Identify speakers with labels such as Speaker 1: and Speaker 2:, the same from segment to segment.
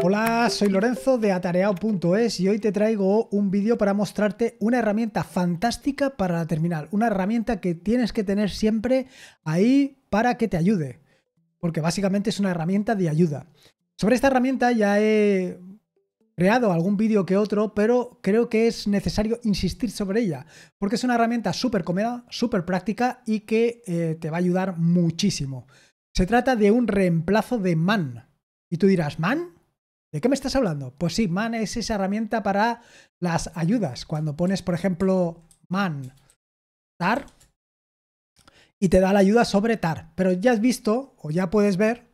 Speaker 1: Hola, soy Lorenzo de Atareao.es y hoy te traigo un vídeo para mostrarte una herramienta fantástica para la terminal, una herramienta que tienes que tener siempre ahí para que te ayude, porque básicamente es una herramienta de ayuda. Sobre esta herramienta ya he creado algún vídeo que otro, pero creo que es necesario insistir sobre ella, porque es una herramienta súper cómoda, súper práctica y que eh, te va a ayudar muchísimo. Se trata de un reemplazo de man. Y tú dirás, ¿man? ¿De qué me estás hablando? Pues sí, man es esa herramienta para las ayudas. Cuando pones, por ejemplo, man tar y te da la ayuda sobre tar. Pero ya has visto o ya puedes ver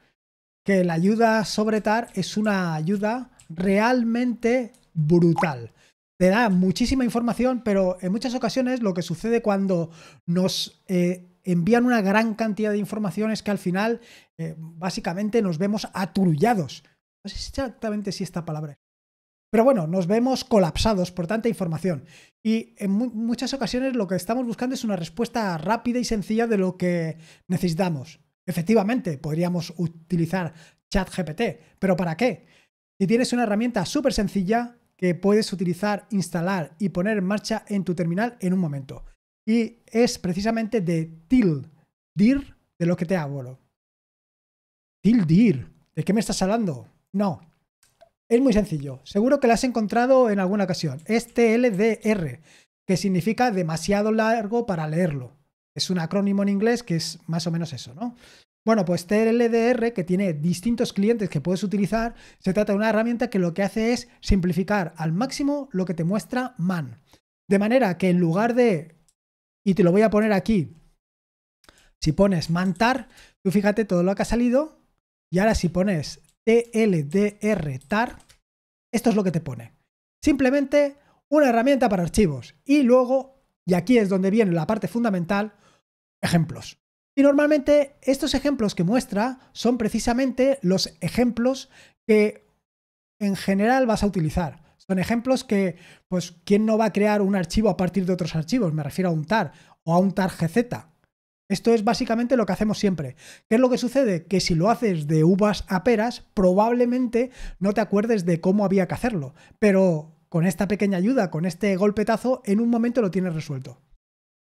Speaker 1: que la ayuda sobre tar es una ayuda realmente brutal. Te da muchísima información, pero en muchas ocasiones lo que sucede cuando nos eh, envían una gran cantidad de información es que al final eh, básicamente nos vemos aturullados no sé exactamente si esta palabra. Pero bueno, nos vemos colapsados por tanta información. Y en muchas ocasiones lo que estamos buscando es una respuesta rápida y sencilla de lo que necesitamos. Efectivamente, podríamos utilizar ChatGPT, pero ¿para qué? Si tienes una herramienta súper sencilla que puedes utilizar, instalar y poner en marcha en tu terminal en un momento. Y es precisamente de Tildir de lo que te hablo. Tildir, ¿de qué me estás hablando? No. Es muy sencillo. Seguro que lo has encontrado en alguna ocasión. Es TLDR, que significa demasiado largo para leerlo. Es un acrónimo en inglés que es más o menos eso, ¿no? Bueno, pues TLDR, que tiene distintos clientes que puedes utilizar, se trata de una herramienta que lo que hace es simplificar al máximo lo que te muestra MAN. De manera que en lugar de, y te lo voy a poner aquí, si pones MANTAR, tú fíjate todo lo que ha salido, y ahora si pones TLDR tar, esto es lo que te pone. Simplemente una herramienta para archivos y luego, y aquí es donde viene la parte fundamental, ejemplos. Y normalmente estos ejemplos que muestra son precisamente los ejemplos que en general vas a utilizar. Son ejemplos que, pues, ¿quién no va a crear un archivo a partir de otros archivos? Me refiero a un tar o a un tar GZ. Esto es básicamente lo que hacemos siempre. ¿Qué es lo que sucede? Que si lo haces de uvas a peras, probablemente no te acuerdes de cómo había que hacerlo. Pero con esta pequeña ayuda, con este golpetazo, en un momento lo tienes resuelto.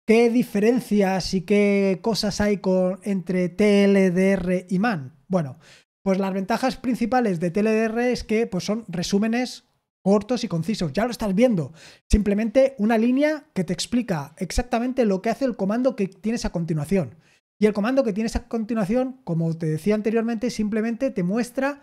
Speaker 1: ¿Qué diferencias y qué cosas hay con, entre TLDR y MAN? Bueno, pues las ventajas principales de TLDR es que pues son resúmenes cortos y concisos, ya lo estás viendo. Simplemente una línea que te explica exactamente lo que hace el comando que tienes a continuación. Y el comando que tienes a continuación, como te decía anteriormente, simplemente te muestra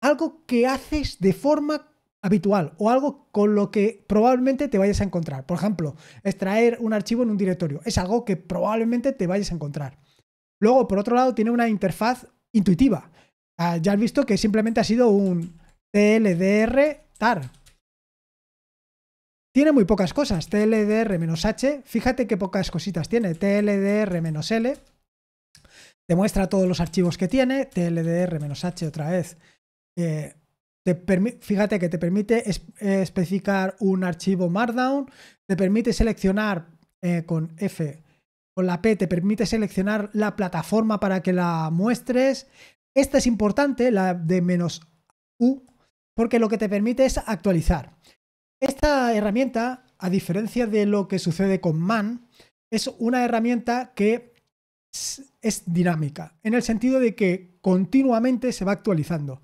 Speaker 1: algo que haces de forma habitual o algo con lo que probablemente te vayas a encontrar. Por ejemplo, extraer un archivo en un directorio. Es algo que probablemente te vayas a encontrar. Luego, por otro lado, tiene una interfaz intuitiva. Ah, ya has visto que simplemente ha sido un TLDR tiene muy pocas cosas. TLDR-H. Fíjate qué pocas cositas tiene. TLDR-L. Te muestra todos los archivos que tiene. TLDR-H otra vez. Eh, te fíjate que te permite especificar un archivo Markdown. Te permite seleccionar eh, con F. Con la P te permite seleccionar la plataforma para que la muestres. Esta es importante, la de menos U, porque lo que te permite es actualizar. Esta herramienta, a diferencia de lo que sucede con MAN, es una herramienta que es dinámica, en el sentido de que continuamente se va actualizando.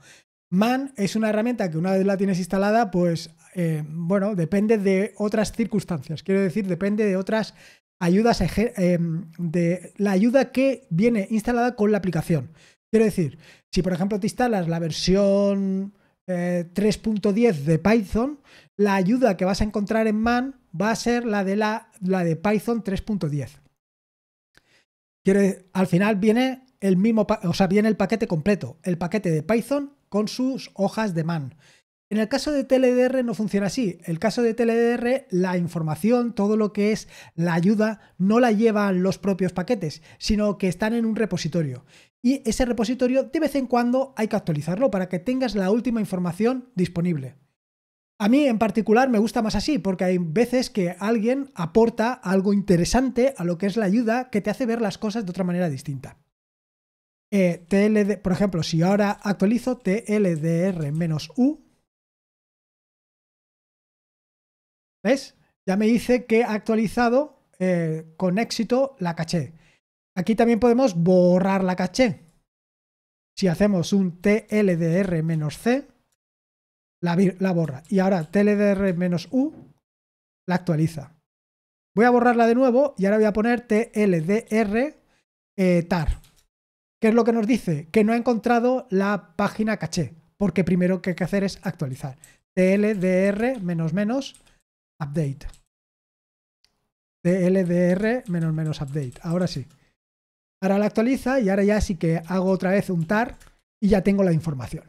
Speaker 1: Man es una herramienta que una vez la tienes instalada, pues eh, bueno, depende de otras circunstancias. Quiero decir, depende de otras ayudas, eh, de la ayuda que viene instalada con la aplicación. Quiero decir, si por ejemplo te instalas la versión 3.10 eh, de Python, la ayuda que vas a encontrar en man va a ser la de, la, la de Python 3.10. Al final viene el mismo, o sea, viene el paquete completo, el paquete de Python con sus hojas de man. En el caso de TLDR no funciona así. El caso de TLDR, la información, todo lo que es la ayuda, no la llevan los propios paquetes, sino que están en un repositorio. Y ese repositorio de vez en cuando hay que actualizarlo para que tengas la última información disponible. A mí en particular me gusta más así, porque hay veces que alguien aporta algo interesante a lo que es la ayuda que te hace ver las cosas de otra manera distinta. Eh, por ejemplo, si ahora actualizo TLDR-U, ¿Ves? Ya me dice que ha actualizado eh, con éxito la caché. Aquí también podemos borrar la caché. Si hacemos un TLDR-C, la, borra. Y ahora TLDR-U la actualiza. Voy a borrarla de nuevo y ahora voy a poner TLDR eh, tar. ¿Qué es lo que nos dice? Que no ha encontrado la página caché, porque primero que hay que hacer es actualizar. TLDR menos menos update. tldr menos menos update. Ahora sí. Ahora la actualiza y ahora ya sí que hago otra vez un tar y ya tengo la información.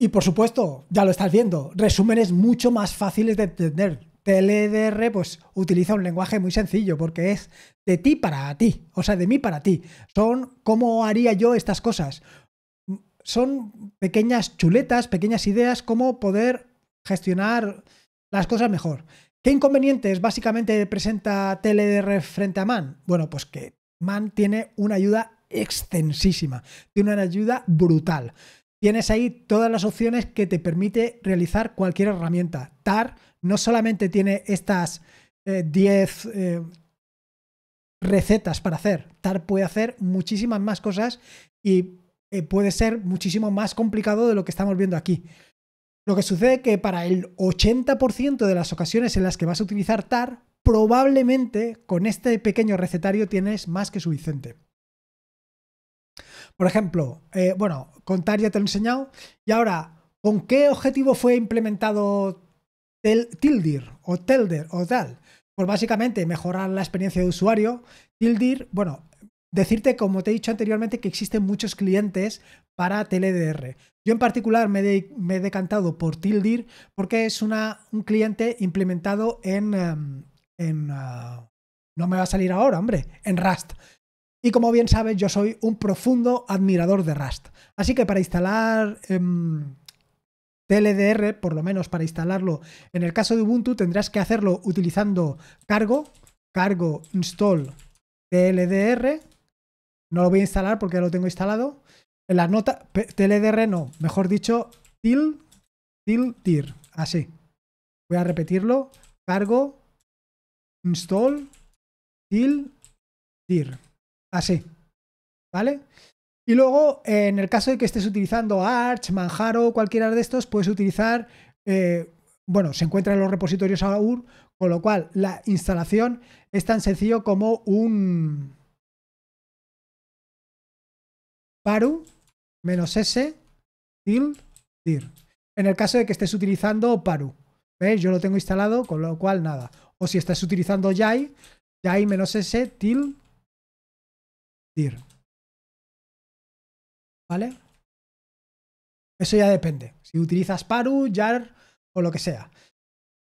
Speaker 1: Y por supuesto, ya lo estás viendo, resúmenes mucho más fáciles de entender. TLDR pues utiliza un lenguaje muy sencillo porque es de ti para ti, o sea, de mí para ti. Son cómo haría yo estas cosas. Son pequeñas chuletas, pequeñas ideas, cómo poder gestionar las cosas mejor. ¿Qué inconvenientes básicamente presenta TLDR frente a MAN? Bueno, pues que MAN tiene una ayuda extensísima, tiene una ayuda brutal. Tienes ahí todas las opciones que te permite realizar cualquier herramienta. TAR no solamente tiene estas 10 eh, eh, recetas para hacer, TAR puede hacer muchísimas más cosas y eh, puede ser muchísimo más complicado de lo que estamos viendo aquí. Lo que sucede es que para el 80% de las ocasiones en las que vas a utilizar TAR, probablemente con este pequeño recetario tienes más que suficiente. Por ejemplo, eh, bueno, con TAR ya te lo he enseñado. Y ahora, ¿con qué objetivo fue implementado Tildir o Telder o tal? Pues básicamente mejorar la experiencia de usuario. Tildir, bueno, decirte, como te he dicho anteriormente, que existen muchos clientes para TLDR. Yo en particular me, he decantado por Tildir porque es una, un cliente implementado en... Em, ah, no me va a salir ahora, hombre, en Rust. Y como bien sabes, yo soy un profundo admirador de Rust. Así que para instalar... Em, TLDR, por lo menos para instalarlo en el caso de Ubuntu, tendrás que hacerlo utilizando cargo, cargo install TLDR no lo voy a instalar porque ya lo tengo instalado. En la nota, TLDR no, mejor dicho, til, til, tir, así. Voy a repetirlo, cargo, install, til, tir, así. ¿Vale? Y luego, en el caso de que estés utilizando Arch, Manjaro, cualquiera de estos, puedes utilizar, eh, bueno, se encuentra en los repositorios AUR, con lo cual la instalación es tan sencillo como un, paru menos s til dir. En el caso de que estés utilizando paru. ¿eh? Yo lo tengo instalado, con lo cual nada. O si estás utilizando yai, yai menos s til dir. ¿Vale? Eso ya depende. Si utilizas paru, jar o lo que sea.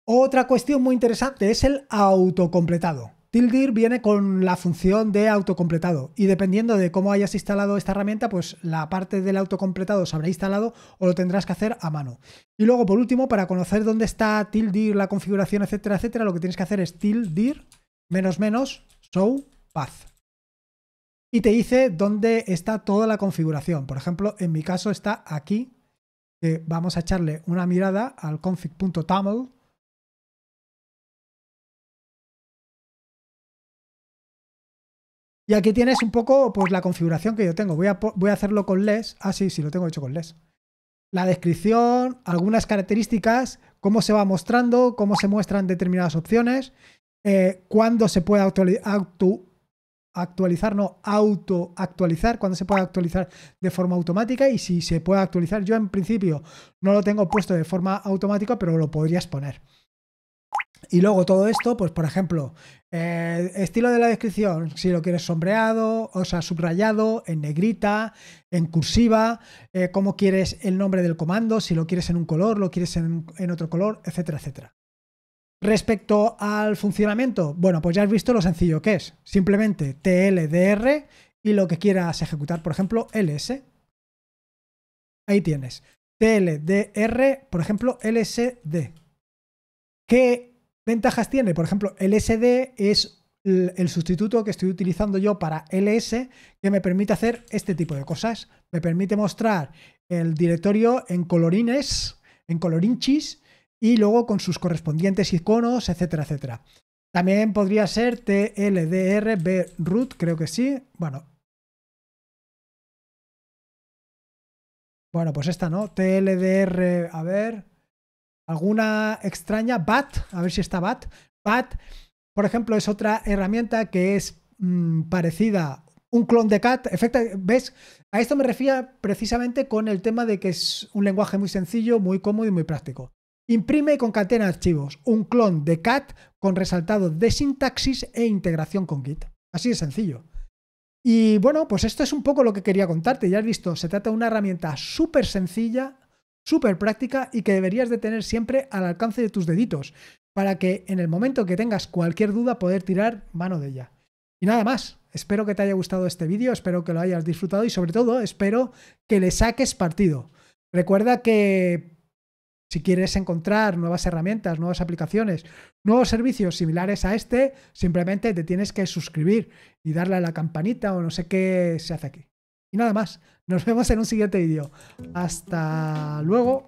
Speaker 1: Otra cuestión muy interesante es el autocompletado. Tildir viene con la función de autocompletado y dependiendo de cómo hayas instalado esta herramienta, pues la parte del autocompletado se habrá instalado o lo tendrás que hacer a mano. Y luego, por último, para conocer dónde está Tildir, la configuración, etcétera, etcétera, lo que tienes que hacer es Tildir menos menos show path. Y te dice dónde está toda la configuración. Por ejemplo, en mi caso está aquí. Que vamos a echarle una mirada al config.taml Y aquí tienes un poco pues, la configuración que yo tengo. Voy a, hacerlo con LES. Ah, sí, sí, lo tengo hecho con LES. La descripción, algunas características, cómo se va mostrando, cómo se muestran determinadas opciones, cuando eh, cuándo se puede auto actualizar, no, auto actualizar, cuándo se puede actualizar de forma automática y si se puede actualizar. Yo en principio no lo tengo puesto de forma automática, pero lo podrías poner. Y luego todo esto, pues por ejemplo, eh, estilo de la descripción, si lo quieres sombreado, o sea, subrayado, en negrita, en cursiva, eh, cómo quieres el nombre del comando, si lo quieres en un color, lo quieres en, otro color, etcétera, etcétera. Respecto al funcionamiento, bueno, pues ya has visto lo sencillo que es. Simplemente TLDR y lo que quieras ejecutar, por ejemplo, LS. Ahí tienes. TLDR, por ejemplo, LSD. ¿Qué ventajas tiene? Por ejemplo, LSD es el sustituto que estoy utilizando yo para LS que me permite hacer este tipo de cosas. Me permite mostrar el directorio en colorines, en colorinchis y luego con sus correspondientes iconos, etcétera, etcétera. También podría ser TLDR root, creo que sí. Bueno. Bueno, pues esta no. TLDR, a ver alguna extraña, BAT, a ver si está BAT. BAT, por ejemplo, es otra herramienta que es mm, parecida, un clon de CAT. ¿Ves? A esto me refiero precisamente con el tema de que es un lenguaje muy sencillo, muy cómodo y muy práctico. Imprime y concatena archivos, un clon de CAT con resaltado de sintaxis e integración con Git. Así de sencillo. Y bueno, pues esto es un poco lo que quería contarte. Ya has visto, se trata de una herramienta súper sencilla, súper práctica y que deberías de tener siempre al alcance de tus deditos, para que en el momento que tengas cualquier duda poder tirar mano de ella. Y nada más, espero que te haya gustado este vídeo, espero que lo hayas disfrutado y sobre todo espero que le saques partido. Recuerda que si quieres encontrar nuevas herramientas, nuevas aplicaciones, nuevos servicios similares a este, simplemente te tienes que suscribir y darle a la campanita o no sé qué se hace aquí. Y nada más, nos vemos en un siguiente vídeo. Hasta luego.